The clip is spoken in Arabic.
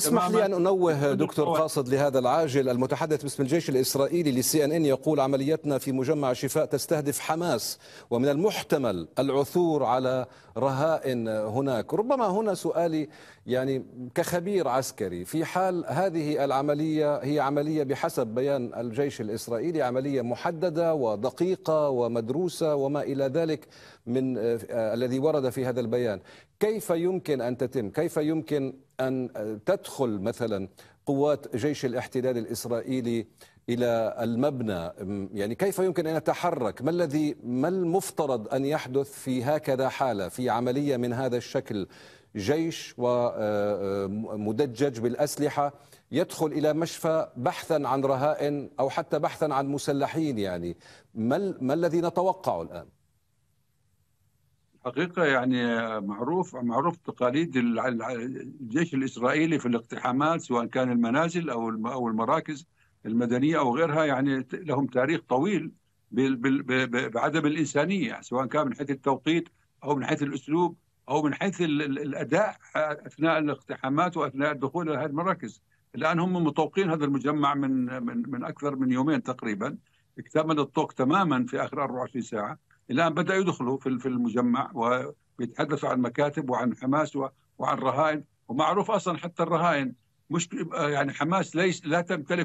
اسمح لي أن أنوه دكتور قاصد لهذا العاجل المتحدث باسم الجيش الإسرائيلي للسي أن إن يقول عمليتنا في مجمع شفاء تستهدف حماس ومن المحتمل العثور على رهائن هناك ربما هنا سؤالي يعني كخبير عسكري في حال هذه العملية هي عملية بحسب بيان الجيش الإسرائيلي عملية محددة ودقيقة ومدروسة وما إلى ذلك من آه، الذي ورد في هذا البيان كيف يمكن أن تتم كيف يمكن أن تدخل مثلا قوات جيش الاحتلال الإسرائيلي إلى المبنى يعني كيف يمكن أن يتحرك ما الذي ما المفترض أن يحدث في هكذا حالة في عملية من هذا الشكل جيش ومدجج آه، آه، بالأسلحة يدخل إلى مشفى بحثا عن رهائن أو حتى بحثا عن مسلحين يعني ما, ما الذي نتوقعه الآن؟ حقيقه يعني معروف معروف تقاليد الجيش الاسرائيلي في الاقتحامات سواء كان المنازل او او المراكز المدنيه او غيرها يعني لهم تاريخ طويل بعدم الانسانيه سواء كان من حيث التوقيت او من حيث الاسلوب او من حيث الاداء اثناء الاقتحامات واثناء الدخول الى هذه المراكز الان هم متوقين هذا المجمع من من من اكثر من يومين تقريبا اكتمل الطوق تماما في اخر 24 ساعه الان بدا يدخلوا في المجمع ويتحدثوا عن مكاتب وعن حماس وعن رهائن ومعروف اصلا حتى الرهائن مش يعني حماس ليس لا تمتلك